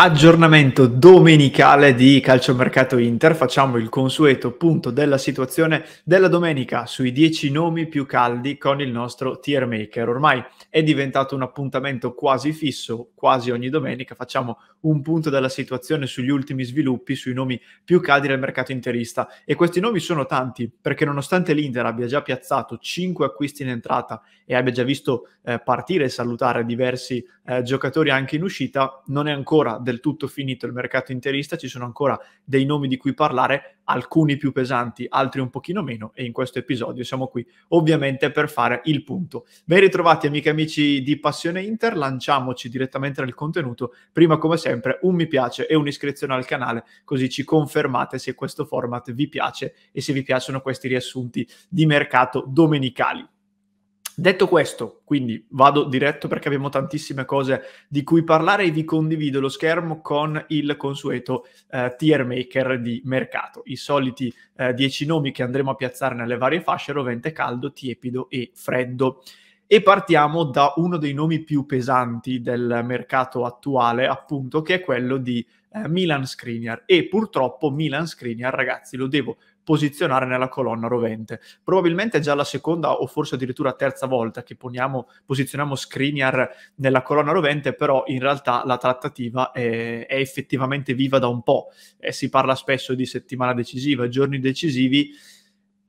Aggiornamento domenicale di calciomercato Inter, facciamo il consueto punto della situazione della domenica sui 10 nomi più caldi con il nostro tier maker. Ormai è diventato un appuntamento quasi fisso, quasi ogni domenica facciamo un punto della situazione sugli ultimi sviluppi, sui nomi più caldi del mercato interista e questi nomi sono tanti perché nonostante l'Inter abbia già piazzato 5 acquisti in entrata e abbia già visto eh, partire e salutare diversi eh, giocatori anche in uscita, non è ancora del tutto finito il mercato interista, ci sono ancora dei nomi di cui parlare, alcuni più pesanti, altri un pochino meno e in questo episodio siamo qui ovviamente per fare il punto. Ben ritrovati amiche e amici di Passione Inter, lanciamoci direttamente nel contenuto, prima come sempre un mi piace e un'iscrizione al canale così ci confermate se questo format vi piace e se vi piacciono questi riassunti di mercato domenicali. Detto questo, quindi vado diretto perché abbiamo tantissime cose di cui parlare e vi condivido lo schermo con il consueto eh, tier maker di mercato, i soliti 10 eh, nomi che andremo a piazzare nelle varie fasce, rovente caldo, tiepido e freddo. E partiamo da uno dei nomi più pesanti del mercato attuale, appunto, che è quello di eh, Milan Skriniar. E purtroppo Milan Skriniar, ragazzi, lo devo posizionare nella colonna rovente. Probabilmente è già la seconda o forse addirittura terza volta che poniamo, posizioniamo Skriniar nella colonna rovente, però in realtà la trattativa è, è effettivamente viva da un po'. Eh, si parla spesso di settimana decisiva, giorni decisivi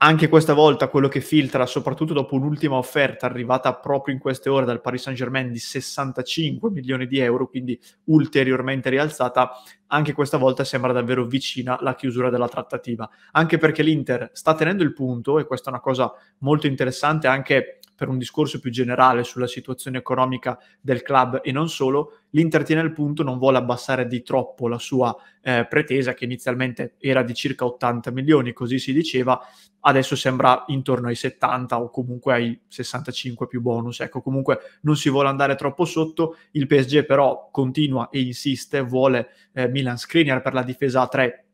anche questa volta quello che filtra, soprattutto dopo l'ultima offerta arrivata proprio in queste ore dal Paris Saint-Germain di 65 milioni di euro, quindi ulteriormente rialzata, anche questa volta sembra davvero vicina la chiusura della trattativa. Anche perché l'Inter sta tenendo il punto, e questa è una cosa molto interessante anche per un discorso più generale sulla situazione economica del club e non solo, l'Inter tiene il punto, non vuole abbassare di troppo la sua eh, pretesa che inizialmente era di circa 80 milioni, così si diceva, adesso sembra intorno ai 70 o comunque ai 65 più bonus. Ecco, comunque non si vuole andare troppo sotto. Il PSG però continua e insiste, vuole eh, Milan Skriniar per la difesa a 3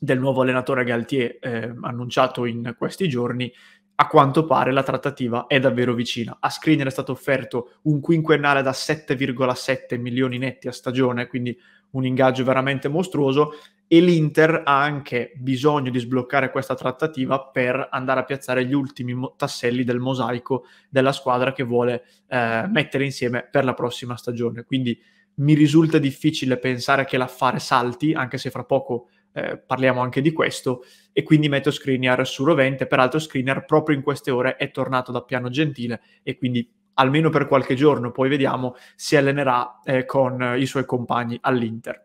del nuovo allenatore Galtier eh, annunciato in questi giorni. A quanto pare la trattativa è davvero vicina. A Skriniar è stato offerto un quinquennale da 7,7 milioni netti a stagione, quindi un ingaggio veramente mostruoso e l'Inter ha anche bisogno di sbloccare questa trattativa per andare a piazzare gli ultimi tasselli del mosaico della squadra che vuole eh, mettere insieme per la prossima stagione. Quindi mi risulta difficile pensare che l'affare salti, anche se fra poco eh, parliamo anche di questo, e quindi metto Screener su Rovente. Peraltro Screener proprio in queste ore è tornato da Piano Gentile e quindi almeno per qualche giorno, poi vediamo, si allenerà eh, con i suoi compagni all'Inter.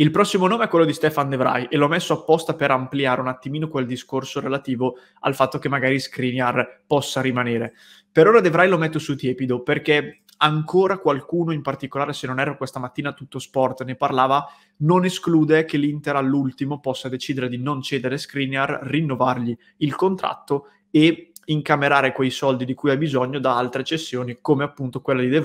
Il prossimo nome è quello di Stefan De Vrij e l'ho messo apposta per ampliare un attimino quel discorso relativo al fatto che magari Skriniar possa rimanere. Per ora De Vrij lo metto su tiepido perché ancora qualcuno, in particolare se non ero questa mattina tutto sport, ne parlava, non esclude che l'Inter all'ultimo possa decidere di non cedere Skriniar, rinnovargli il contratto e incamerare quei soldi di cui ha bisogno da altre cessioni, come appunto quella di De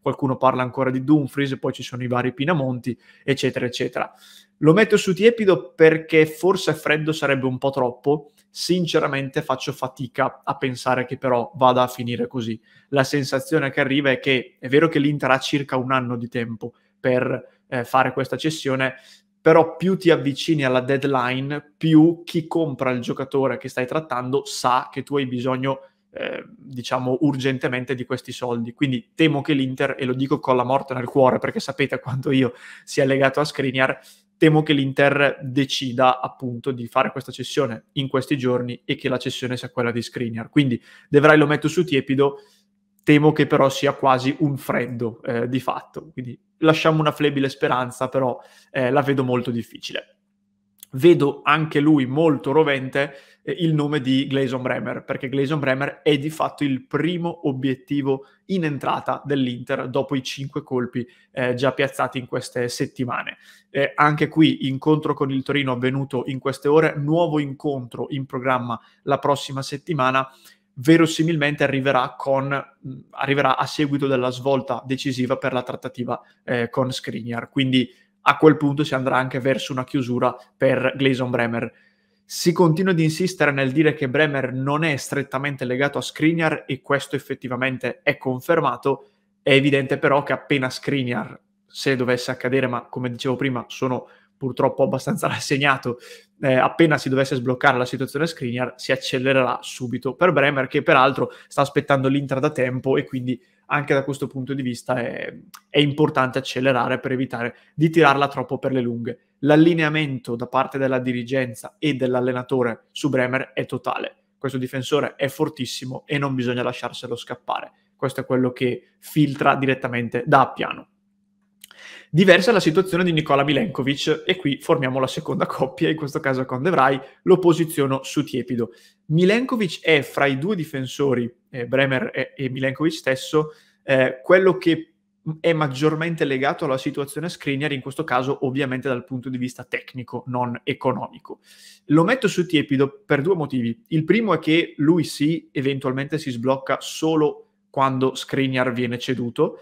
Qualcuno parla ancora di Dumfries, poi ci sono i vari Pinamonti, eccetera, eccetera. Lo metto su tiepido perché forse freddo sarebbe un po' troppo. Sinceramente faccio fatica a pensare che però vada a finire così. La sensazione che arriva è che è vero che l'Inter ha circa un anno di tempo per eh, fare questa cessione, però più ti avvicini alla deadline, più chi compra il giocatore che stai trattando sa che tu hai bisogno, eh, diciamo, urgentemente di questi soldi. Quindi temo che l'Inter, e lo dico con la morte nel cuore perché sapete quanto io sia legato a Skriniar, temo che l'Inter decida appunto di fare questa cessione in questi giorni e che la cessione sia quella di Skriniar. Quindi Devrai lo metto su tiepido, Temo che però sia quasi un freddo eh, di fatto, quindi lasciamo una flebile speranza, però eh, la vedo molto difficile. Vedo anche lui molto rovente eh, il nome di Gleison Bremer, perché Gleison Bremer è di fatto il primo obiettivo in entrata dell'Inter dopo i cinque colpi eh, già piazzati in queste settimane. anche qui incontro con il Torino avvenuto in queste ore, nuovo incontro in programma la prossima settimana verosimilmente arriverà, con, arriverà a seguito della svolta decisiva per la trattativa eh, con Skriniar. Quindi a quel punto si andrà anche verso una chiusura per Gleison Bremer. Si continua ad insistere nel dire che Bremer non è strettamente legato a Skriniar e questo effettivamente è confermato. È evidente però che appena Skriniar, se dovesse accadere, ma come dicevo prima sono purtroppo abbastanza rassegnato, eh, appena si dovesse sbloccare la situazione Skriniar si accelererà subito per Bremer che peraltro sta aspettando l'Inter da tempo e quindi anche da questo punto di vista è, è importante accelerare per evitare di tirarla troppo per le lunghe. L'allineamento da parte della dirigenza e dell'allenatore su Bremer è totale. Questo difensore è fortissimo e non bisogna lasciarselo scappare. Questo è quello che filtra direttamente da Appiano. Diversa è la situazione di Nicola Milenkovic e qui formiamo la seconda coppia, in questo caso con De Vrij, lo posiziono su tiepido. Milenkovic è fra i due difensori, eh, Bremer e, e, Milenkovic stesso, eh, quello che è maggiormente legato alla situazione Skriniar, in questo caso ovviamente dal punto di vista tecnico, non economico. Lo metto su tiepido per due motivi. Il primo è che lui sì, eventualmente si sblocca solo quando Skriniar viene ceduto,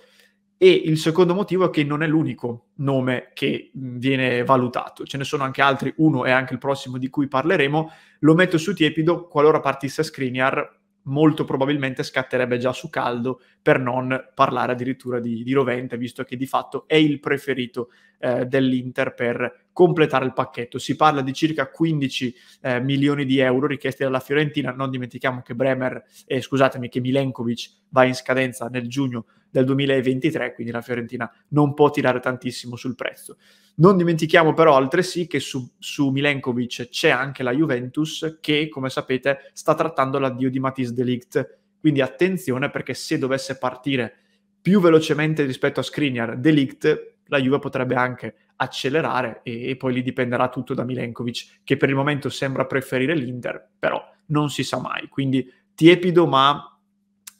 e il secondo motivo è che non è l'unico nome che viene valutato, ce ne sono anche altri, uno è anche il prossimo di cui parleremo, lo metto su tiepido, qualora partisse Screenar molto probabilmente scatterebbe già su caldo per non parlare addirittura di, di Rovente, visto che di fatto è il preferito eh, dell'Inter per completare il pacchetto. Si parla di circa 15 eh, milioni di euro richiesti dalla Fiorentina, non dimentichiamo che Bremer, eh, scusatemi, che Milenkovic va in scadenza nel giugno del 2023, quindi la Fiorentina non può tirare tantissimo sul prezzo. Non dimentichiamo però altresì che su, su Milenkovic c'è anche la Juventus che, come sapete, sta trattando l'addio di Matisse Delict, quindi attenzione perché se dovesse partire più velocemente rispetto a Skriniar Delict, la Juve potrebbe anche accelerare e, e, poi lì dipenderà tutto da Milenkovic, che per il momento sembra preferire l'Inter, però non si sa mai. Quindi tiepido ma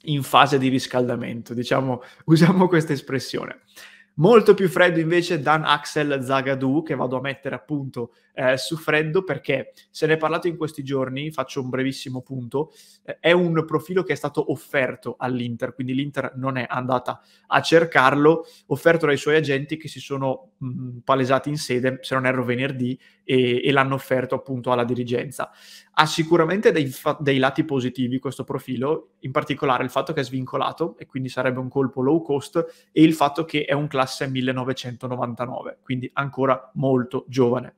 in fase di riscaldamento, diciamo, usiamo questa espressione. Molto più freddo invece Dan Axel Zagadou, che vado a mettere appunto eh, su freddo perché se ne è parlato in questi giorni, faccio un brevissimo punto, eh, è un profilo che è stato offerto all'Inter, quindi l'Inter non è andata a cercarlo, offerto dai suoi agenti che si sono mh, mm, palesati in sede, se non erro venerdì, e, e l'hanno offerto appunto alla dirigenza ha sicuramente dei, fa- dei, lati positivi questo profilo, in particolare il fatto che è svincolato e quindi sarebbe un colpo low cost e il fatto che è un classe 1999, quindi ancora molto giovane.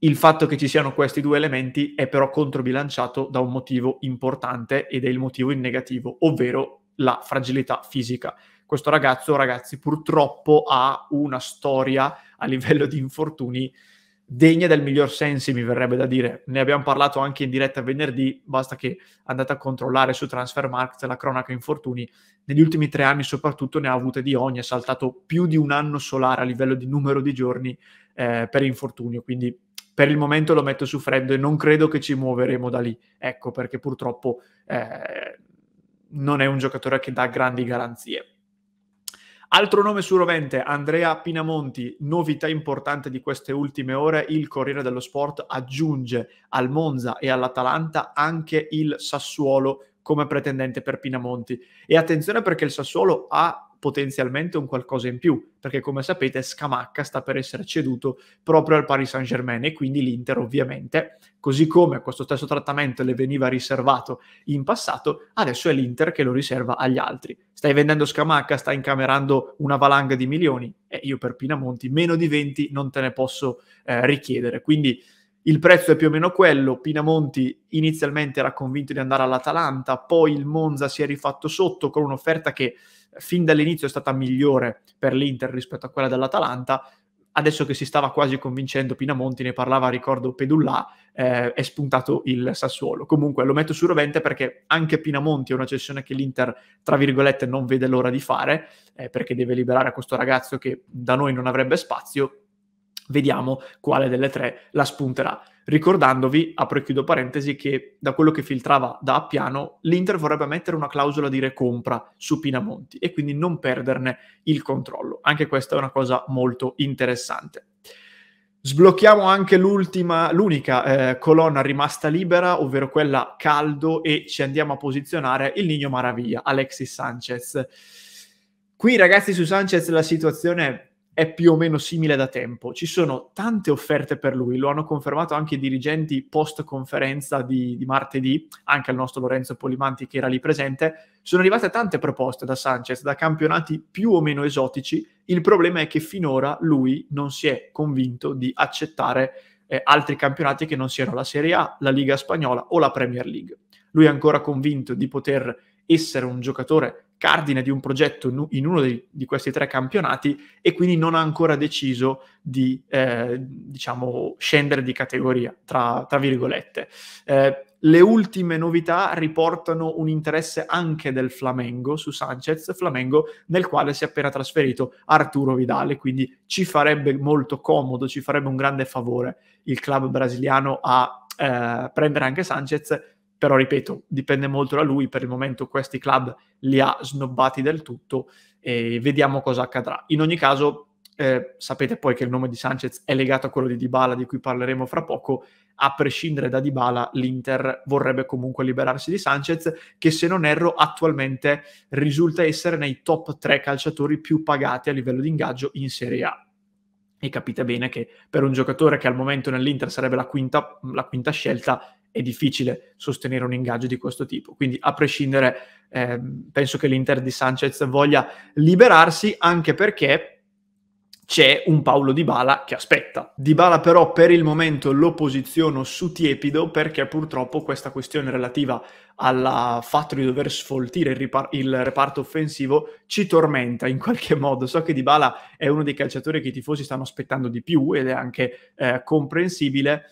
Il fatto che ci siano questi due elementi è però controbilanciato da un motivo importante ed è il motivo in negativo, ovvero la fragilità fisica. Questo ragazzo, ragazzi, purtroppo ha una storia a livello di infortuni degna del miglior sensi, mi verrebbe da dire. Ne abbiamo parlato anche in diretta venerdì, basta che andate a controllare su Transfer Market la cronaca infortuni. Negli ultimi tre anni soprattutto ne ha avute di ogni, ha saltato più di un anno solare a livello di numero di giorni eh, per infortunio, quindi per il momento lo metto su freddo e non credo che ci muoveremo da lì. Ecco perché purtroppo eh, non è un giocatore che dà grandi garanzie. Altro nome su rovente, Andrea Pinamonti, novità importante di queste ultime ore, il Corriere dello Sport aggiunge al Monza e all'Atalanta anche il Sassuolo come pretendente per Pinamonti. E attenzione perché il Sassuolo ha potenzialmente un qualcosa in più, perché come sapete Scamacca sta per essere ceduto proprio al Paris Saint-Germain e quindi l'Inter ovviamente, così come questo stesso trattamento le veniva riservato in passato, adesso è l'Inter che lo riserva agli altri. Stai vendendo Scamacca, stai incamerando una valanga di milioni e io per Pinamonti meno di 20 non te ne posso eh, richiedere, quindi il prezzo è più o meno quello. Pinamonti inizialmente era convinto di andare all'Atalanta, poi il Monza si è rifatto sotto con un'offerta che fin dall'inizio è stata migliore per l'Inter rispetto a quella dell'Atalanta. Adesso che si stava quasi convincendo Pinamonti, ne parlava, ricordo Pedullà, eh, è spuntato il Sassuolo. Comunque lo metto su rovente perché anche Pinamonti è una cessione che l'Inter, tra virgolette, non vede l'ora di fare, eh, perché deve liberare questo ragazzo che da noi non avrebbe spazio vediamo quale delle tre la spunterà. Ricordandovi, apro e chiudo parentesi, che da quello che filtrava da Appiano, l'Inter vorrebbe mettere una clausola di recompra su Pinamonti e quindi non perderne il controllo. Anche questa è una cosa molto interessante. Sblocchiamo anche l'ultima, l'unica eh, colonna rimasta libera, ovvero quella caldo, e ci andiamo a posizionare il Nino Maraviglia, Alexis Sanchez. Qui ragazzi su Sanchez la situazione è più o meno simile da tempo. Ci sono tante offerte per lui, lo hanno confermato anche i dirigenti post conferenza di, di martedì, anche al nostro Lorenzo Polimanti che era lì presente. Sono arrivate tante proposte da Sanchez, da campionati più o meno esotici. Il problema è che finora lui non si è convinto di accettare eh, altri campionati che non siano la Serie A, la Liga Spagnola o la Premier League. Lui è ancora convinto di poter essere un giocatore cardine di un progetto in uno di, di questi tre campionati e quindi non ha ancora deciso di, eh, diciamo, scendere di categoria, tra, tra virgolette. Eh, le ultime novità riportano un interesse anche del Flamengo su Sanchez, Flamengo nel quale si è appena trasferito Arturo Vidale, quindi ci farebbe molto comodo, ci farebbe un grande favore il club brasiliano a eh, prendere anche Sanchez però ripeto, dipende molto da lui, per il momento questi club li ha snobbati del tutto e vediamo cosa accadrà. In ogni caso, eh, sapete poi che il nome di Sanchez è legato a quello di Dybala, di cui parleremo fra poco, a prescindere da Dybala, l'Inter vorrebbe comunque liberarsi di Sanchez, che se non erro attualmente risulta essere nei top 3 calciatori più pagati a livello di ingaggio in Serie A. E capite bene che per un giocatore che al momento nell'Inter sarebbe la quinta, la quinta scelta, è difficile sostenere un ingaggio di questo tipo. Quindi, a prescindere, eh, penso che l'Inter di Sanchez voglia liberarsi anche perché c'è un Paolo Di Bala che aspetta. Di Bala però per il momento lo posiziono su tiepido perché purtroppo questa questione relativa al fatto di dover sfoltire il, ripar- il, reparto offensivo ci tormenta in qualche modo. So che Di Bala è uno dei calciatori che i tifosi stanno aspettando di più ed è anche eh, comprensibile,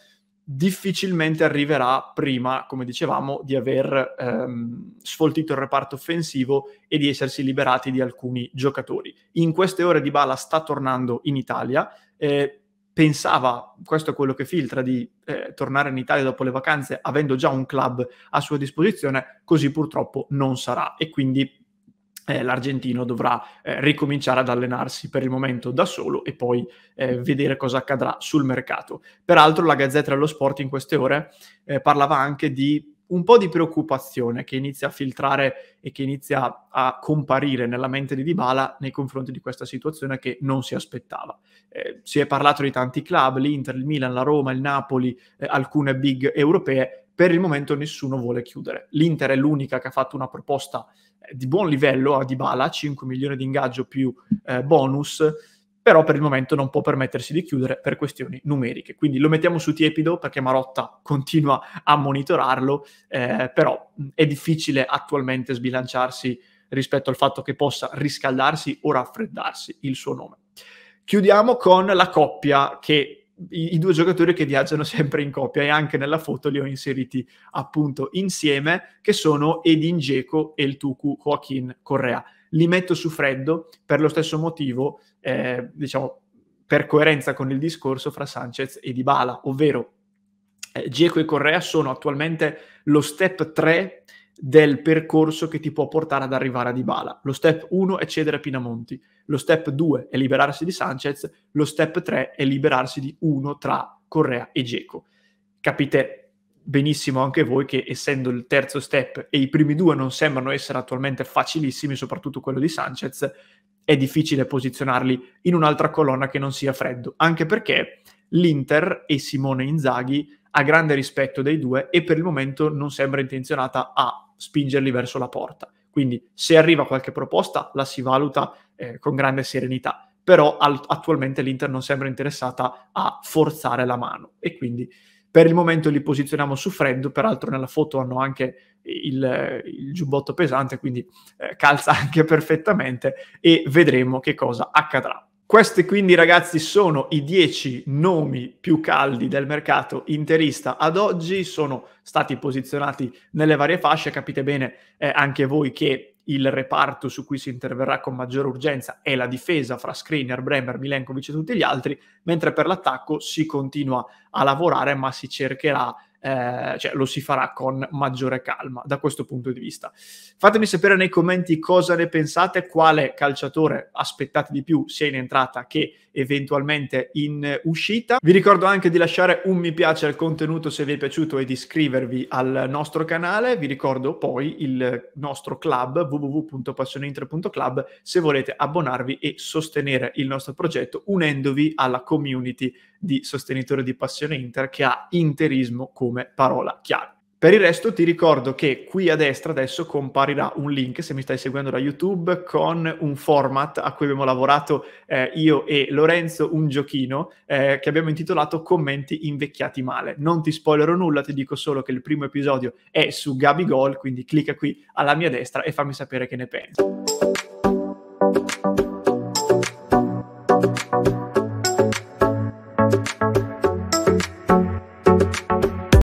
difficilmente arriverà prima, come dicevamo, di aver ehm, sfoltito il reparto offensivo e di essersi liberati di alcuni giocatori. In queste ore Di Bala sta tornando in Italia, eh, pensava, questo è quello che filtra, di eh, tornare in Italia dopo le vacanze avendo già un club a sua disposizione, così purtroppo non sarà e quindi eh, l'Argentino dovrà eh, ricominciare ad allenarsi per il momento da solo e poi eh, vedere cosa accadrà sul mercato. Peraltro la Gazzetta dello Sport in queste ore eh, parlava anche di un po' di preoccupazione che inizia a filtrare e che inizia a comparire nella mente di Dybala nei confronti di questa situazione che non si aspettava. Eh, si è parlato di tanti club, l'Inter, il Milan, la Roma, il Napoli, eh, alcune big europee, per il momento nessuno vuole chiudere. L'Inter è l'unica che ha fatto una proposta eh, di buon livello a Dybala, 5 milioni di ingaggio più eh, bonus, però per il momento non può permettersi di chiudere per questioni numeriche. Quindi lo mettiamo su tiepido perché Marotta continua a monitorarlo, eh, però è difficile attualmente sbilanciarsi rispetto al fatto che possa riscaldarsi o raffreddarsi il suo nome. Chiudiamo con la coppia che i, i, due giocatori che viaggiano sempre in coppia e anche nella foto li ho inseriti appunto insieme, che sono Edin Dzeko e il Tuku Joaquin Correa. Li metto su freddo per lo stesso motivo, eh, diciamo, per coerenza con il discorso fra Sanchez e Dybala, ovvero eh, e Correa sono attualmente lo step 3 del percorso che ti può portare ad arrivare a Dybala. Lo step 1 è cedere a Pinamonti, lo step 2 è liberarsi di Sanchez, lo step 3 è liberarsi di uno tra Correa e Geco. Capite benissimo anche voi che essendo il terzo step e i primi due non sembrano essere attualmente facilissimi, soprattutto quello di Sanchez, è difficile posizionarli in un'altra colonna che non sia freddo, anche perché l'Inter e Simone Inzaghi ha grande rispetto dei due e per il momento non sembra intenzionata a spingerli verso la porta. Quindi se arriva qualche proposta la si valuta eh, con grande serenità, però al- attualmente l'Inter non sembra interessata a forzare la mano e quindi per il momento li posizioniamo su freddo, peraltro nella foto hanno anche il, il giubbotto pesante, quindi eh, calza anche perfettamente e vedremo che cosa accadrà. Questi quindi ragazzi sono i 10 nomi più caldi del mercato interista ad oggi, sono stati posizionati nelle varie fasce, capite bene eh, anche voi che il reparto su cui si interverrà con maggiore urgenza è la difesa fra Screener, Bremer, Milenkovic e tutti gli altri, mentre per l'attacco si continua a lavorare ma si cercherà eh, cioè, lo si farà con maggiore calma da questo punto di vista. Fatemi sapere nei commenti cosa ne pensate, quale calciatore aspettate di più sia in entrata che eventualmente in uscita. Vi ricordo anche di lasciare un mi piace al contenuto se vi è piaciuto e di iscrivervi al nostro canale. Vi ricordo poi il nostro club www.passioneinter.club se volete abbonarvi e sostenere il nostro progetto unendovi alla community di sostenitore di passione Inter che ha interismo come parola chiave. Per il resto ti ricordo che qui a destra adesso comparirà un link, se mi stai seguendo da YouTube, con un format a cui abbiamo lavorato eh, io e Lorenzo, un giochino eh, che abbiamo intitolato Commenti invecchiati male. Non ti spoilerò nulla, ti dico solo che il primo episodio è su Gabigol, quindi clicca qui alla mia destra e fammi sapere che ne pensi.